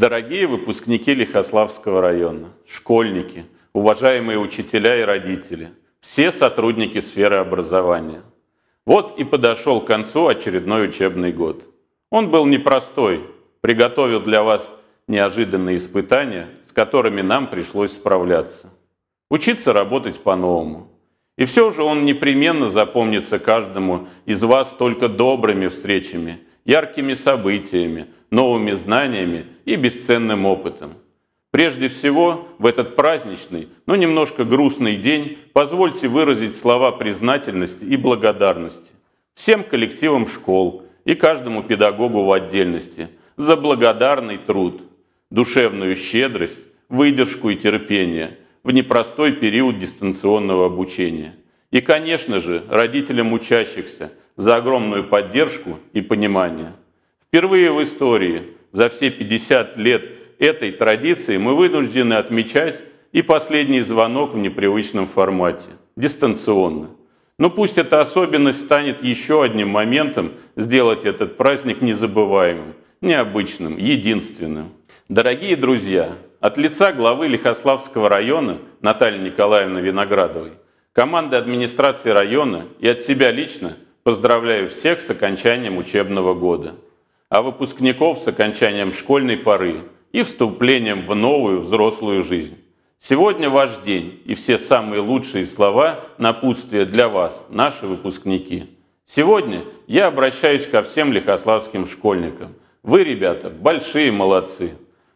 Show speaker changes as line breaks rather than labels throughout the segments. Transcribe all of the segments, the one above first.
Дорогие выпускники Лихославского района, школьники, уважаемые учителя и родители, все сотрудники сферы образования. Вот и подошел к концу очередной учебный год. Он был непростой, приготовил для вас неожиданные испытания, с которыми нам пришлось справляться. Учиться работать по-новому. И все же он непременно запомнится каждому из вас только добрыми встречами, яркими событиями, новыми знаниями и бесценным опытом. Прежде всего, в этот праздничный, но немножко грустный день позвольте выразить слова признательности и благодарности всем коллективам школ и каждому педагогу в отдельности за благодарный труд, душевную щедрость, выдержку и терпение в непростой период дистанционного обучения. И, конечно же, родителям учащихся за огромную поддержку и понимание. Впервые в истории за все 50 лет этой традиции мы вынуждены отмечать и последний звонок в непривычном формате, дистанционно. Но пусть эта особенность станет еще одним моментом сделать этот праздник незабываемым, необычным, единственным. Дорогие друзья, от лица главы Лихославского района Натальи Николаевны Виноградовой, команды администрации района и от себя лично поздравляю всех с окончанием учебного года а выпускников с окончанием школьной поры и вступлением в новую взрослую жизнь. Сегодня ваш день, и все самые лучшие слова на напутствия для вас, наши выпускники. Сегодня я обращаюсь ко всем лихославским школьникам. Вы, ребята, большие молодцы.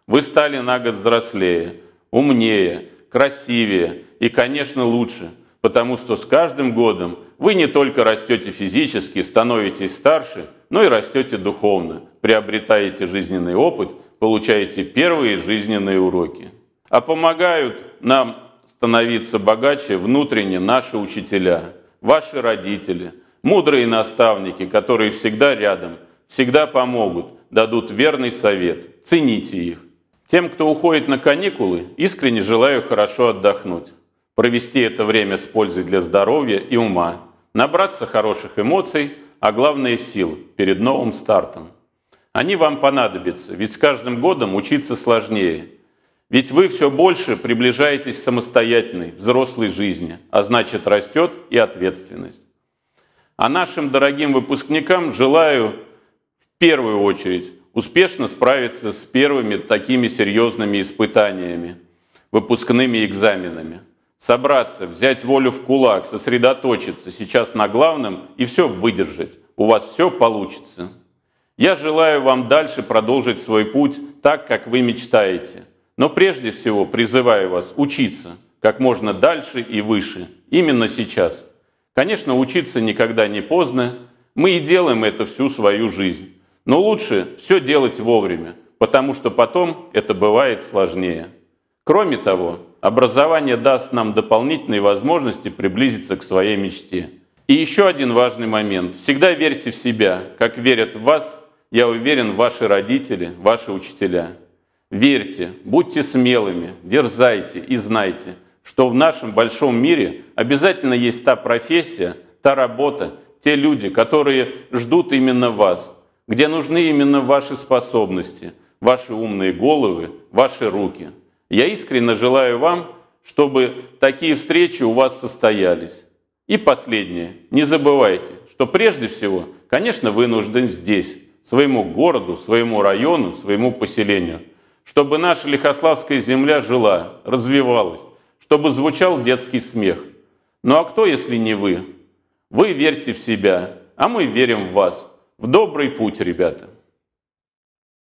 Вы стали на год взрослее, умнее, красивее и, конечно, лучше, потому что с каждым годом вы не только растете физически, становитесь старше, но и растете духовно, приобретаете жизненный опыт, получаете первые жизненные уроки. А помогают нам становиться богаче внутренне наши учителя, ваши родители, мудрые наставники, которые всегда рядом, всегда помогут, дадут верный совет. Цените их. Тем, кто уходит на каникулы, искренне желаю хорошо отдохнуть, провести это время с пользой для здоровья и ума, набраться хороших эмоций, а главное сил перед новым стартом. Они вам понадобятся, ведь с каждым годом учиться сложнее. Ведь вы все больше приближаетесь к самостоятельной, взрослой жизни, а значит растет и ответственность. А нашим дорогим выпускникам желаю в первую очередь успешно справиться с первыми такими серьезными испытаниями, выпускными экзаменами. Собраться, взять волю в кулак, сосредоточиться сейчас на главном и все выдержать. У вас все получится. Я желаю вам дальше продолжить свой путь так, как вы мечтаете. Но прежде всего призываю вас учиться как можно дальше и выше, именно сейчас. Конечно, учиться никогда не поздно, мы и делаем это всю свою жизнь. Но лучше все делать вовремя, потому что потом это бывает сложнее. Кроме того, образование даст нам дополнительные возможности приблизиться к своей мечте. И еще один важный момент. Всегда верьте в себя, как верят в вас я уверен, ваши родители, ваши учителя. Верьте, будьте смелыми, дерзайте и знайте, что в нашем большом мире обязательно есть та профессия, та работа, те люди, которые ждут именно вас, где нужны именно ваши способности, ваши умные головы, ваши руки. Я искренне желаю вам, чтобы такие встречи у вас состоялись. И последнее. Не забывайте, что прежде всего, конечно, вы нужны здесь, своему городу, своему району, своему поселению. Чтобы наша Лихославская земля жила, развивалась, чтобы звучал детский смех. Ну а кто, если не вы? Вы верьте в себя, а мы верим в вас. В добрый путь, ребята.